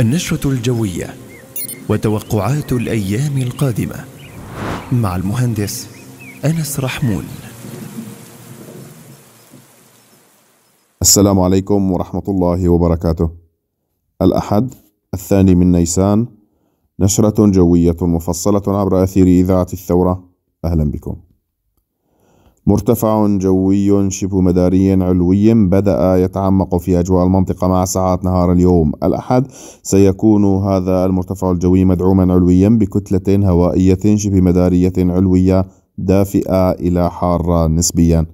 النشرة الجوية وتوقعات الأيام القادمة مع المهندس أنس رحمون السلام عليكم ورحمة الله وبركاته الأحد الثاني من نيسان نشرة جوية مفصلة عبر أثير إذاعة الثورة أهلا بكم مرتفع جوي شبه مداري علوي بدأ يتعمق في أجواء المنطقة مع ساعات نهار اليوم الأحد سيكون هذا المرتفع الجوي مدعوما علويا بكتلة هوائية شبه مدارية علوية دافئة إلى حارة نسبياً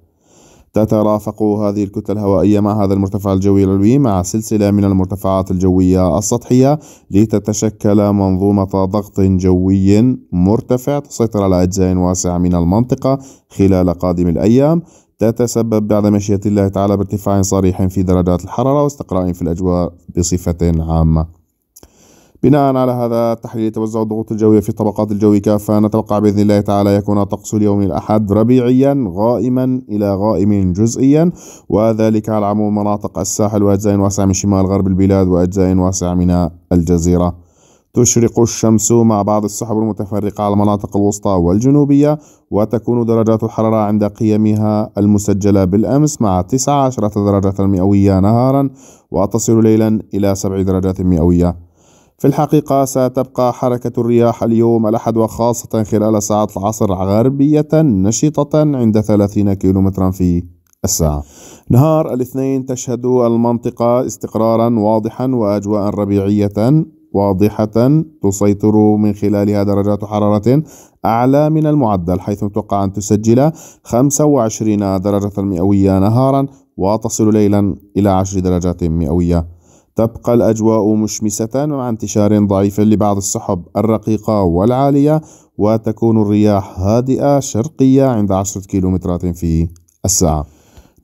تترافق هذه الكتلة الهوائية مع هذا المرتفع الجوي العلوي مع سلسلة من المرتفعات الجوية السطحية لتتشكل منظومة ضغط جوي مرتفع تسيطر على أجزاء واسعة من المنطقة خلال قادم الأيام تتسبب بعد مشيئة الله تعالى بارتفاع صريح في درجات الحرارة واستقراء في الأجواء بصفة عامة بناء على هذا تحليل توزع الضغوط الجوية في الطبقات الجوي كافة نتوقع بإذن الله تعالى يكون طقس اليوم الأحد ربيعيا غائما إلى غائم جزئيا وذلك على عموم مناطق الساحل وأجزاء واسعة من شمال غرب البلاد وأجزاء واسعة من الجزيرة تشرق الشمس مع بعض السحب المتفرقة على المناطق الوسطى والجنوبية وتكون درجات الحرارة عند قيمها المسجلة بالأمس مع 19 درجة مئوية نهارا وتصل ليلا إلى 7 درجات مئوية في الحقيقة ستبقى حركة الرياح اليوم الأحد وخاصة خلال ساعة العصر غربية نشطة عند 30 كيلومترا في الساعة نهار الاثنين تشهد المنطقة استقرارا واضحا وأجواء ربيعية واضحة تسيطر من خلالها درجات حرارة أعلى من المعدل حيث تقع أن تسجل 25 درجة مئوية نهارا وتصل ليلا إلى 10 درجات مئوية تبقى الأجواء مشمسة مع انتشار ضعيف لبعض السحب الرقيقة والعالية وتكون الرياح هادئة شرقية عند عشرة كيلومترات في الساعة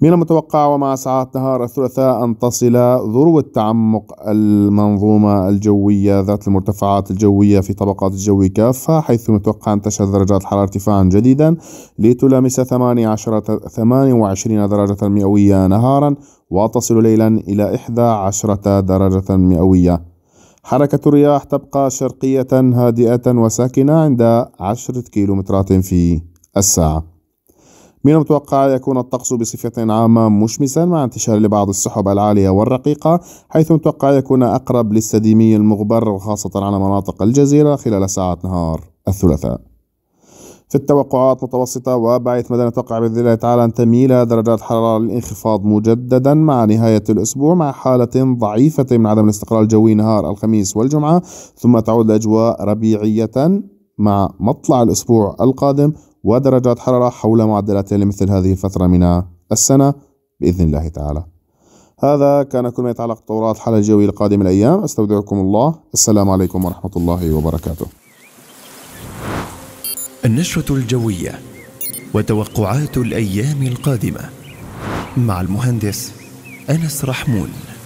من المتوقع ومع ساعات نهار الثلاثاء أن تصل ذروة تعمق المنظومة الجوية ذات المرتفعات الجوية في طبقات الجو كافة حيث متوقع أن تشهد درجات الحرارة ارتفاعا جديدا لتلامس 18 28 درجة مئوية نهارا وتصل ليلا إلى 11 درجة مئوية حركة الرياح تبقى شرقية هادئة وساكنة عند 10 كيلومترات في الساعة من المتوقع يكون الطقس بصفة عامة مشمسا مع انتشار لبعض السحب العالية والرقيقة حيث متوقع يكون أقرب للسديمي المغبر وخاصة على مناطق الجزيرة خلال ساعات نهار الثلاثاء في التوقعات متوسطة وبعيد مدى نتوقع بإذن الله تعالى أن تميل درجات الحرارة للانخفاض مجددا مع نهاية الأسبوع مع حالة ضعيفة من عدم الاستقرار الجوي نهار الخميس والجمعة ثم تعود الأجواء ربيعية مع مطلع الأسبوع القادم ودرجات حرارة حول معدلاتها لمثل هذه الفترة من السنة بإذن الله تعالى هذا كان كل ما يتعلق بتطورات الحالة الجوية لقادم الأيام أستودعكم الله السلام عليكم ورحمة الله وبركاته النشرة الجوية وتوقعات الأيام القادمة مع المهندس أنس رحمون